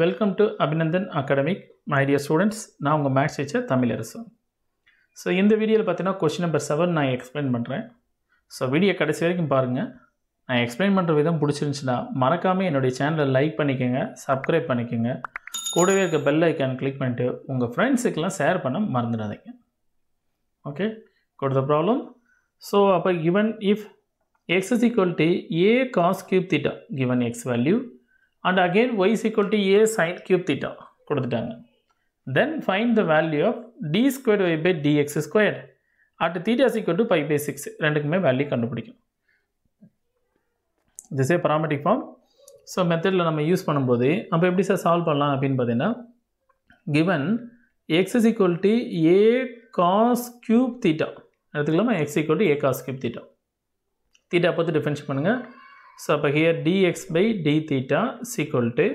Welcome to Abhinandan academic my dear students நான் உங்கள் maths teacher Tamilarasu so இந்த வீடியோவில் பார்த்தீங்கன்னா கொஸ்டின் நம்பர் செவன் நான் எக்ஸ்பிளைன் பண்ணுறேன் ஸோ வீடியோ கடைசி வரைக்கும் பாருங்கள் நான் எக்ஸ்பிளைன் பண்ணுற விதம் பிடிச்சிருந்துச்சுன்னா மறக்காமல் என்னுடைய சேனலை லைக் பண்ணிக்கோங்க சப்ஸ்கிரைப் பண்ணிக்கோங்க கூடவே இருக்க பெல் ஐக்கான் கிளிக் பண்ணிட்டு உங்கள் ஃப்ரெண்ட்ஸுக்கெல்லாம் ஷேர் பண்ண மறந்துடாதீங்க ஓகே கொடுத்த ப்ராப்ளம் ஸோ அப்போ given if x is equal to a cos cube theta given x value and again y is equal to a sine cube theta கொடுத்துட்டாங்க then find the value of d squared y by dx squared at theta is equal to pi by 6 ரெண்டுக்குமே value கண்டுபிடிக்கும் this a parametric form so மெத்தடில் நம்ம use பண்ணும்போது அப்போ எப்படி sir solve பண்ணலாம் அப்படின்னு பார்த்தீங்கன்னா given x is equal to a cos cube theta எடுத்துக்கலாமா x equal to a cos cube theta theta பார்த்து டிஃபரன்ஷியேட் பண்ணுங்கள் ஸோ அப்போ here dx by d theta is equal to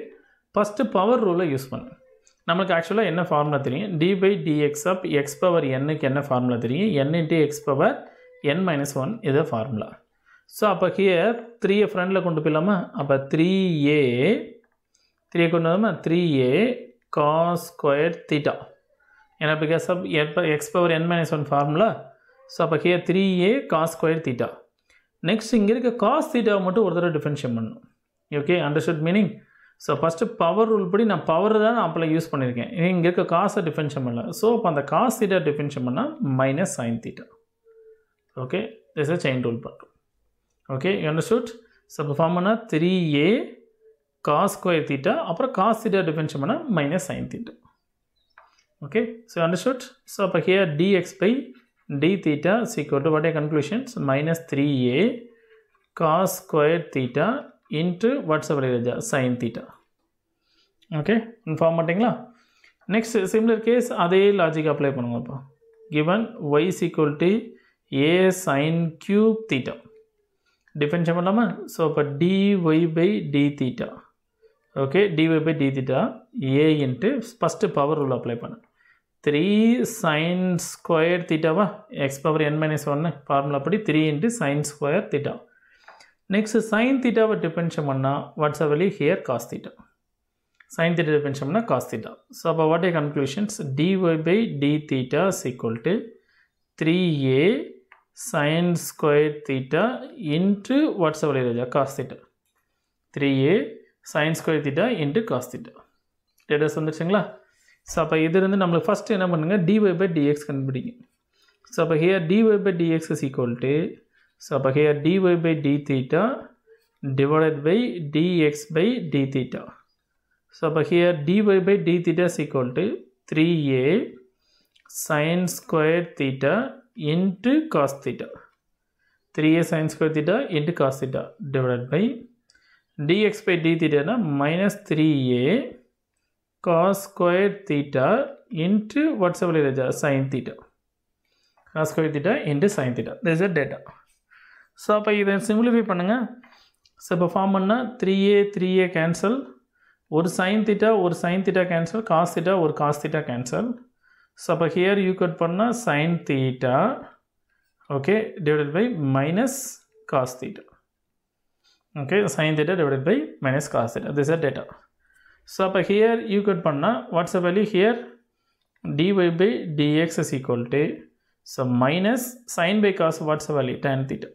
first power ரூலை யூஸ் பண்ணு நம்மளுக்கு ஆக்சுவலாக என்ன ஃபார்முலா தெரியும் d by dx of x power என்னுக்கு என்ன ஃபார்முலா தெரியும் n into x power n minus one இது ஃபார்முலா ஸோ அப்போ ஹியர் த்ரீயை ஃப்ரெண்டில் கொண்டு போயிடலாமா அப்போ த்ரீ ஏ த்ரீயை கொண்டு வந்தோமா three a cos square theta ஏன்னா because of x power n minus one formula so அப்போ here three a cos square theta next இங்கே இருக்க காஸ் தீட்டாவை மட்டும் ஒரு தடவை டிஃபரன்ஷியேட் பண்ணணும் okay understood meaning so first power rule படி நான் பவர் தான் நான் அப்போல்லாம் யூஸ் பண்ணியிருக்கேன் இங்கே இருக்க காசை டிஃபென்ஷன் பண்ணல ஸோ அப்போ அந்த காஸ் தீட்டா டிஃபென்ஷன் பண்ணால் minus sine theta okay this a chain rule பண்ணுறோம் ஓகே அண்டர்ஸ்டுட் ஸோ இப்போ ஃபார்ம் பண்ணால் three a cos square theta அப்புறம் காஸ் தீட்டா டிஃபென்ஷன் பண்ணால் minus sine theta okay so understood so அப்போ here dx by d theta is equal to what are conclusions minus 3a cos square theta into what's over here sin theta okay inform பண்ணிட்டீங்களா next similar case அதே logic apply பண்ணுங்க given y is equal to a sin cube theta differentiate பண்ணலாமா so அப்போ dy by d theta okay dy by d theta a into first power rule apply பண்ணணும் three sine square தீட்டாவா x power n minus ஒன்று formula படி three into sine square theta next sine தீட்டாவை differentiation பண்ணால் what's a value here cos theta sine theta differentiation பண்ணால் cos theta so அப்போ what a conclusions dy by d theta is equal to three a sine square theta into what's a value ராஜா cos theta three a sine square theta into cos theta டேட்டஸ் வந்துருச்சுங்களா so அப்போ இதுலேருந்து நம்மளுக்கு first என்ன பண்ணுங்கள் dy by dx கண்டுபிடிங்க so அப்போ here dy by dx is equal to so அப்போ here dy by d theta divide by dx by d theta so அப்போ here dy by d theta is equal to three a sine square theta into cos theta three a sine square theta into cos theta divide by dx by d தீட்டானா minus three a cos squared theta into what's available as sin theta cos squared theta into sin theta this is the data so அப்போ இதை simplify பண்ணுங்கள் so இப்போ form பண்ணால் three a three a cancel ஒரு sine theta ஒரு sine theta cancel cos theta ஒரு cos theta cancel so அப்போ here you cut பண்ணால் sine theta okay divided by minus cos theta okay sine theta divided by minus cos theta this are data so அப்போ here you cut பண்ணால் what's a value here dy by dx is equal to so minus sin by cos what's the value tan theta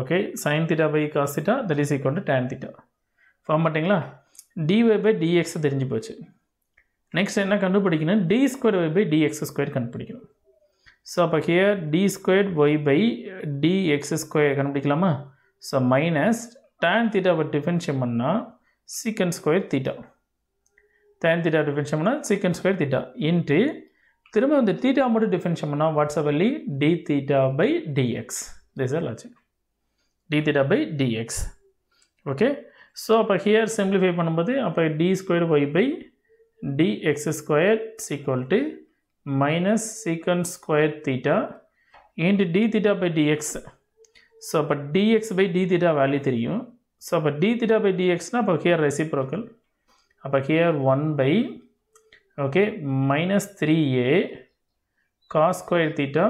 okay sin theta by cos theta that is equal to tan theta form பண்ணிட்டீங்களா dy by dx தெரிஞ்சு போச்சு next என்ன கண்டுபிடிக்கணும் d square y by dx square கண்டுபிடிக்கணும் so அப்போ here d square y by dx square கண்டுபிடிக்கலாமா so minus tan தீட்டாவை differentiation பண்ணால் secant square theta tan theta differentiate பண்ணா secant square theta into திரும்ப இந்த theta மட்டும் differentiate பண்ணா வாட்ஸ் அப் வழி d theta by dx this is logic d theta by dx okay so அப்ப here simplify பண்ணும்போது அப்ப d square y by dx square is equal to minus secant square theta into d theta by dx so அப்ப dx by d theta value தெரியும் so அப்போ d theta by டிஎக்ஸ்னால் அப்போ here reciprocal அப்போ here one by okay minus three a cos square theta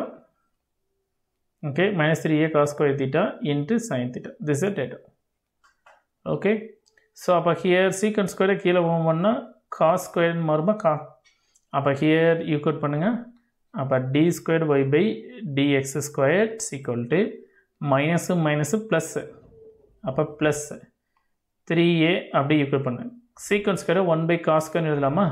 okay minus three a cos square theta into sine theta this is data okay so அப்போ here sequence ஸ்கொயரை கீழே போகும்போதுனா cos ஸ்கொயர்னு மாறுமா கா அப்போ ஹியர் யூக்கோட் பண்ணுங்கள் அப்போ d square y by dx square equal to minus minus plus அப்போ ப்ளஸ் த்ரீ ஏ அப்படி ஈக்குவல் பண்ணு sequence square one by cos எழுதலாமா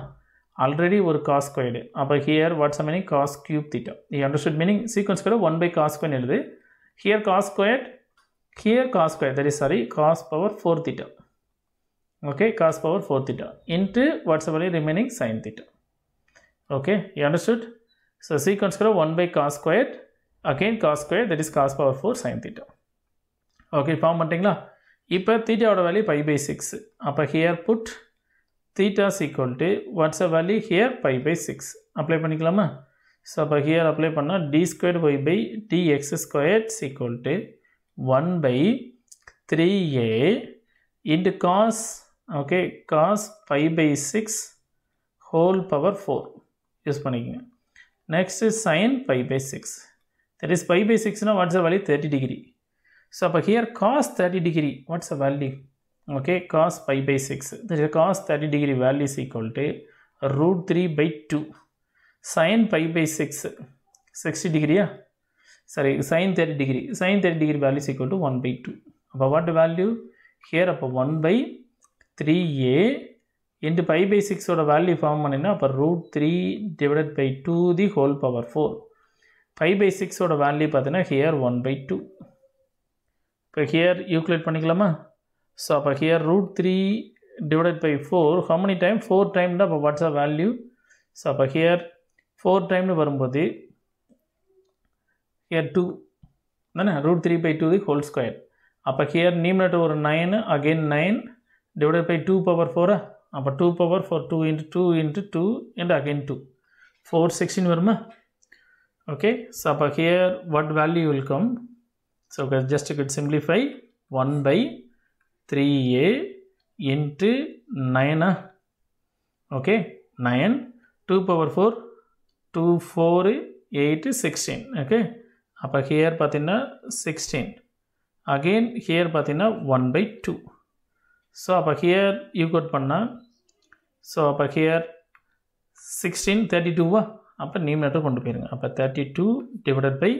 ஆல்ரெடி ஒரு காஸ் ஸ்கொயர்டு அப்போ here what's meaning cos cube theta நீ understood meaning sequence square one by cos ஸ்கொயர்னு எழுது here cos square here cos square that is sorry cos power four theta okay cos power four theta into what's the remaining sine sin okay okay understood so sequence square one by cos square again cos square that is cos power four sine sin okay form பண்ணிட்டீங்களா இப்போ தீட்டாவோட value pi pi six அப்போ here put theta's equal to what's a value here pi pi six apply பண்ணிக்கலாமா so அப்போ here apply பண்ணால் d square y by d x square is equal to one by three a into cos okay cos five pi six whole power four use பண்ணிக்கோங்க next sine five pi six that is five pi சிக்ஸ்னால் what's a value thirty degree So here cos 30 degree, what's the value? Okay, cos pi by 6. The cos 30 degree value is equal to root 3 by 2. Sin pi by 6, 60 degree, yeah? sorry, sin 30 degree. Sin 30 degree value is equal to 1 by 2. About what value? Here up 1 by 3a into pi by 6 ஓட value form பண்ணினா அப்போ root three divided by two the whole power four by value சிக்ஸோட value பார்த்தீங்கன்னா here இப்போ here யூக்லேட் பண்ணிக்கலாமா so அப்போ here root three divided by four how many time four time தான் அப்போ வாட்ஸ் வேல்யூ ஸோ அப்போ ஹியர் ஃபோர் டைம்னு வரும்போது ஹியர் டூ தானே root three by two the whole square அப்போ ஹியர் நட்டு ஒரு nine again nine divided by two power ஃபோரா அப்போ two power four two into two into two into again two four sixteen வருமா okay so அப்போ here what value will come So just you could simplify 1 by 3a into 9. Okay, 9. 2 power 4, 2, 4, 8, 16. Okay. Upper here patina 16. Again here patina 1 by 2. So upper here you got panna. So upper here 16, 32. Upper numerator kondu peringa. Upper 32 divided by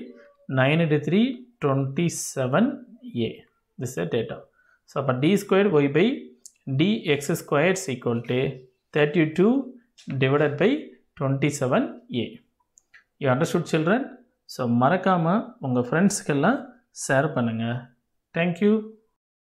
9 into 3 27a this is the data so அப்போ d squared y by dx squared is equal to 32 divided by 27a you understood children so மறக்காமல் உங்கள் ஃப்ரெண்ட்ஸ்க்கெல்லாம் share பண்ணுங்கள் thank you